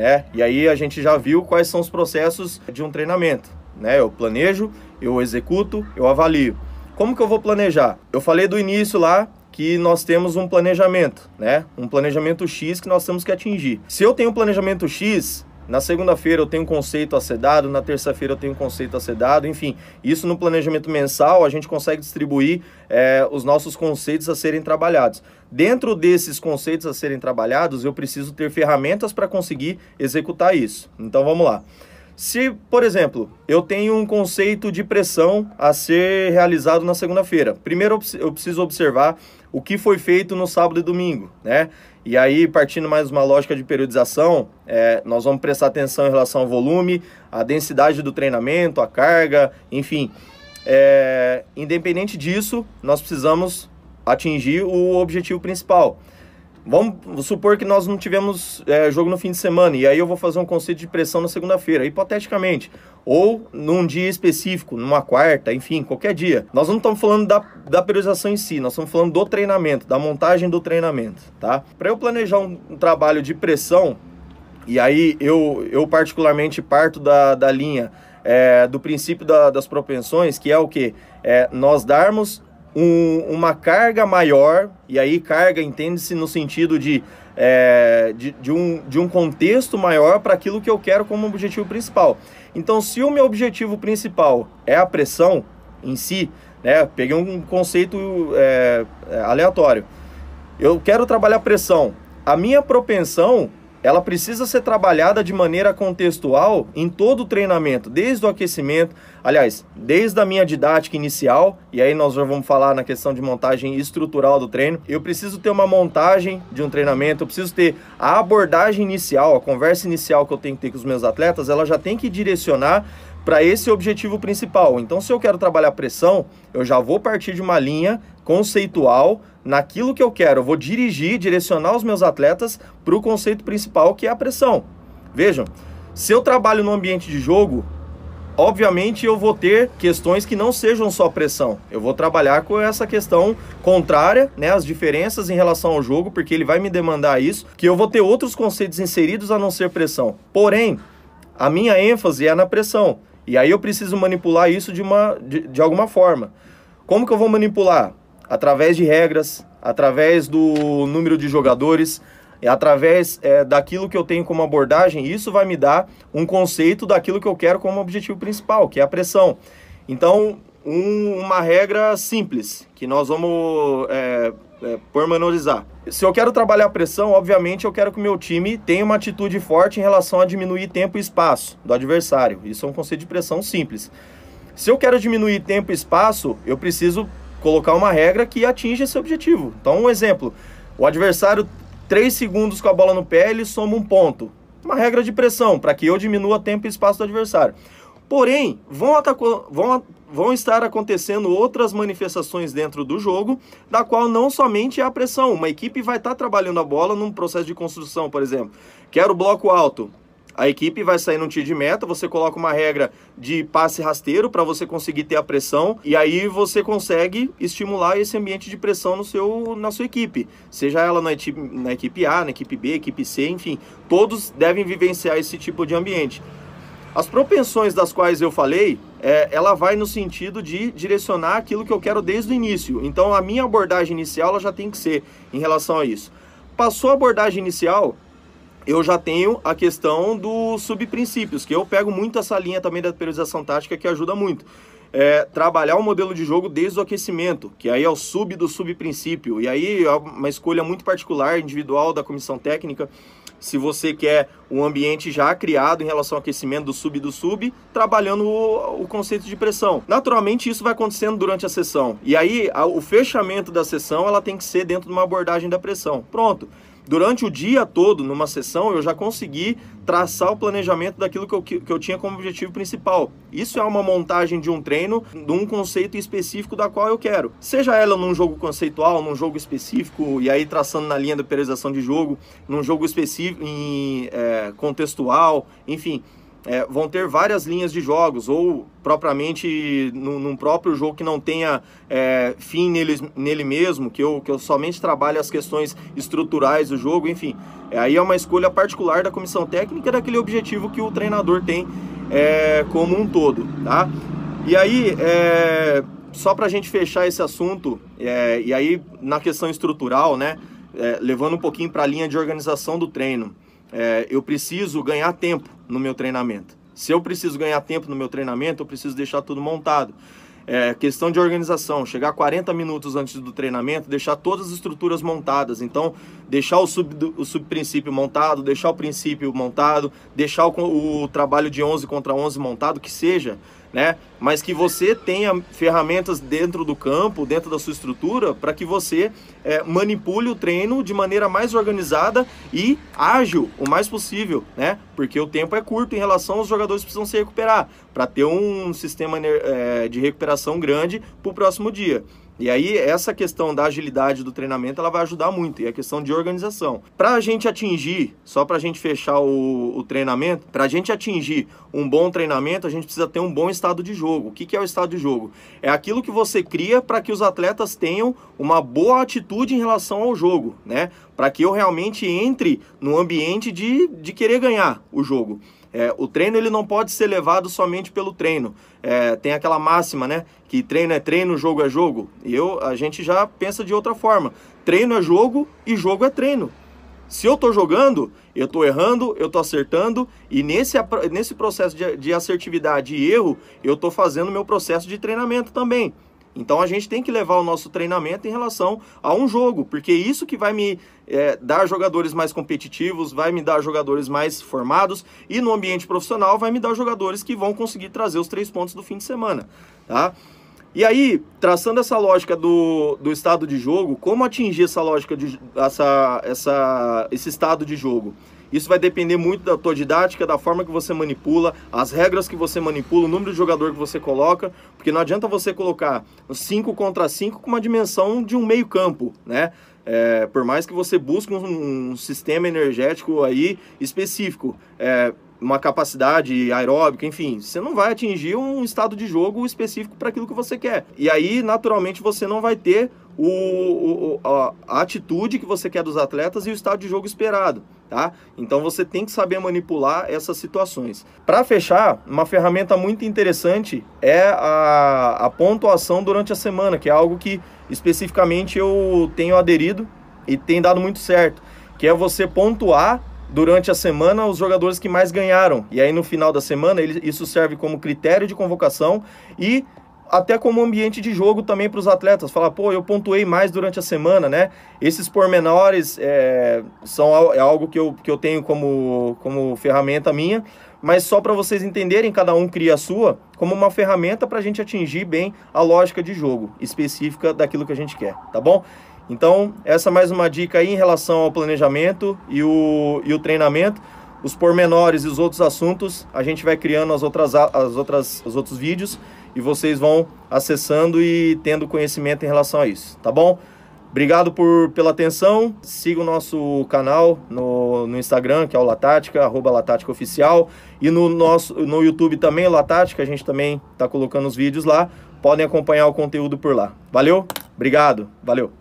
né? E aí a gente já viu quais são os processos de um treinamento, né? Eu planejo, eu executo, eu avalio. Como que eu vou planejar? Eu falei do início lá que nós temos um planejamento, né? Um planejamento X que nós temos que atingir. Se eu tenho um planejamento X, na segunda-feira eu tenho um conceito acedado, na terça-feira eu tenho um conceito acedado. enfim. Isso no planejamento mensal a gente consegue distribuir é, os nossos conceitos a serem trabalhados. Dentro desses conceitos a serem trabalhados, eu preciso ter ferramentas para conseguir executar isso. Então vamos lá. Se, por exemplo, eu tenho um conceito de pressão a ser realizado na segunda-feira, primeiro eu preciso observar o que foi feito no sábado e domingo, né? E aí, partindo mais uma lógica de periodização, é, nós vamos prestar atenção em relação ao volume, à densidade do treinamento, à carga, enfim. É, independente disso, nós precisamos atingir o objetivo principal. Vamos supor que nós não tivemos é, jogo no fim de semana, e aí eu vou fazer um conceito de pressão na segunda-feira, hipoteticamente. Ou num dia específico, numa quarta, enfim, qualquer dia. Nós não estamos falando da, da periodização em si, nós estamos falando do treinamento, da montagem do treinamento, tá? Para eu planejar um, um trabalho de pressão, e aí eu, eu particularmente parto da, da linha é, do princípio da, das propensões, que é o que? É, nós darmos um, uma carga maior, e aí carga entende-se no sentido de, é, de, de, um, de um contexto maior para aquilo que eu quero como objetivo principal. Então, se o meu objetivo principal é a pressão em si, né, peguei um conceito é, aleatório, eu quero trabalhar pressão. A minha propensão ela precisa ser trabalhada de maneira contextual em todo o treinamento, desde o aquecimento, aliás, desde a minha didática inicial, e aí nós já vamos falar na questão de montagem estrutural do treino. Eu preciso ter uma montagem de um treinamento, eu preciso ter a abordagem inicial, a conversa inicial que eu tenho que ter com os meus atletas, ela já tem que direcionar para esse objetivo principal. Então, se eu quero trabalhar pressão, eu já vou partir de uma linha conceitual naquilo que eu quero. Eu vou dirigir, direcionar os meus atletas para o conceito principal, que é a pressão. Vejam, se eu trabalho no ambiente de jogo, obviamente eu vou ter questões que não sejam só pressão. Eu vou trabalhar com essa questão contrária, né, as diferenças em relação ao jogo, porque ele vai me demandar isso, que eu vou ter outros conceitos inseridos a não ser pressão. Porém, a minha ênfase é na pressão. E aí eu preciso manipular isso de, uma, de, de alguma forma. Como que eu vou manipular? Através de regras, através do número de jogadores, através é, daquilo que eu tenho como abordagem. Isso vai me dar um conceito daquilo que eu quero como objetivo principal, que é a pressão. Então, um, uma regra simples que nós vamos é, é, pormenorizar. Se eu quero trabalhar pressão, obviamente eu quero que o meu time tenha uma atitude forte em relação a diminuir tempo e espaço do adversário. Isso é um conceito de pressão simples. Se eu quero diminuir tempo e espaço, eu preciso colocar uma regra que atinja esse objetivo. Então, um exemplo: o adversário, 3 segundos com a bola no pé, ele soma um ponto. Uma regra de pressão, para que eu diminua tempo e espaço do adversário. Porém, vão, vão, vão estar acontecendo outras manifestações dentro do jogo, da qual não somente é a pressão. Uma equipe vai estar tá trabalhando a bola num processo de construção, por exemplo. Quero bloco alto. A equipe vai sair num tiro de meta, você coloca uma regra de passe rasteiro para você conseguir ter a pressão e aí você consegue estimular esse ambiente de pressão no seu, na sua equipe. Seja ela na equipe, na equipe A, na equipe B, equipe C, enfim, todos devem vivenciar esse tipo de ambiente. As propensões das quais eu falei, é, ela vai no sentido de direcionar aquilo que eu quero desde o início. Então a minha abordagem inicial ela já tem que ser em relação a isso. Passou a abordagem inicial, eu já tenho a questão dos subprincípios, que eu pego muito essa linha também da periodização tática que ajuda muito. É, trabalhar o modelo de jogo desde o aquecimento, que aí é o sub do subprincípio, e aí é uma escolha muito particular, individual da comissão técnica, se você quer um ambiente já criado em relação ao aquecimento do sub e do sub, trabalhando o, o, conceito de pressão. Naturalmente, isso vai acontecendo durante a sessão. E aí, a, o fechamento da sessão ela tem que ser dentro de uma abordagem da pressão. Pronto. Durante o dia todo, numa sessão, eu já consegui traçar o planejamento daquilo que eu, que eu tinha como objetivo principal. Isso é uma montagem de um treino, de um conceito específico da qual eu quero. Seja ela num jogo conceitual, num jogo específico, e aí traçando na linha da periodização de jogo, num jogo específico, em, é, contextual, enfim é, vão ter várias linhas de jogos, ou propriamente num, num próprio jogo que não tenha é, fim nele, nele mesmo, que eu, que eu somente trabalho as questões estruturais do jogo, enfim. É, aí é uma escolha particular da comissão técnica daquele objetivo que o treinador tem é, como um todo, tá? E aí, é, só para a gente fechar esse assunto, é, e aí na questão estrutural, né, levando um pouquinho para a linha de organização do treino, eu preciso ganhar tempo no meu treinamento. Se eu preciso ganhar tempo no meu treinamento, eu preciso deixar tudo montado. É questão de organização, chegar 40 minutos antes do treinamento, deixar todas as estruturas montadas. Então, deixar o, sub, subprincípio montado, deixar o princípio montado, deixar o, o trabalho de 11 contra 11 montado, que seja né? Mas que você tenha ferramentas dentro do campo, dentro da sua estrutura, para que você é, manipule o treino de maneira mais organizada e ágil o mais possível, né? Porque o tempo é curto em relação aos jogadores que precisam se recuperar, para ter um sistema é, de recuperação grande para o próximo dia. E aí, essa questão da agilidade do treinamento, ela vai ajudar muito. E a questão de organização. Para a gente atingir, só para a gente fechar o, o treinamento, para a gente atingir um bom treinamento, a gente precisa ter um bom estado de jogo. O que, que é o estado de jogo? É aquilo que você cria para que os atletas tenham uma boa atitude em relação ao jogo, né? Para que eu realmente entre no ambiente de, de querer ganhar o jogo. É, o treino ele não pode ser levado somente pelo treino. É, tem aquela máxima, né? Que treino é treino, jogo é jogo. eu, a gente já pensa de outra forma. Treino é jogo e jogo é treino. Se eu tô jogando, eu tô errando, eu tô acertando, e nesse, nesse processo de, de assertividade e erro, eu tô fazendo meu processo de treinamento também. Então a gente tem que levar o nosso treinamento em relação a um jogo, porque é isso que vai me é, dar jogadores mais competitivos, vai me dar jogadores mais formados e no ambiente profissional vai me dar jogadores que vão conseguir trazer os três pontos do fim de semana, tá? E aí, traçando essa lógica do, do estado de jogo, como atingir essa lógica de essa, essa, esse estado de jogo? Isso vai depender muito da tua didática, da forma que você manipula, as regras que você manipula, o número de jogador que você coloca, porque não adianta você colocar 5 contra 5 com uma dimensão de um meio campo, né? É, por mais que você busque um, um sistema energético aí específico, é, uma capacidade aeróbica, enfim, você não vai atingir um estado de jogo específico para aquilo que você quer. E aí, naturalmente, você não vai ter o, o a, atitude que você quer dos atletas e o estado de jogo esperado. Tá? Então você tem que saber manipular essas situações. Para fechar, uma ferramenta muito interessante é a, a pontuação durante a semana, que é algo que especificamente eu tenho aderido e tem dado muito certo, que é você pontuar durante a semana os jogadores que mais ganharam. E aí no final da semana ele, isso serve como critério de convocação e até como ambiente de jogo também para os atletas. Falar, pô, eu pontuei mais durante a semana, né? Esses pormenores é, são é algo que eu, que eu tenho como, como ferramenta minha, mas só para vocês entenderem, cada um cria a sua, como uma ferramenta para a gente atingir bem a lógica de jogo específica daquilo que a gente quer, tá bom? Então, essa é mais uma dica aí em relação ao planejamento e o, e o treinamento os pormenores e os outros assuntos, a gente vai criando as outras, as outras, os outros vídeos e vocês vão acessando e tendo conhecimento em relação a isso, tá bom? Obrigado por, pela atenção. Siga o nosso canal no, no Instagram, que é o Latática, arroba Latática Oficial. E no, nosso, no YouTube também, Latática, a gente também está colocando os vídeos lá. Podem acompanhar o conteúdo por lá. Valeu, obrigado, valeu.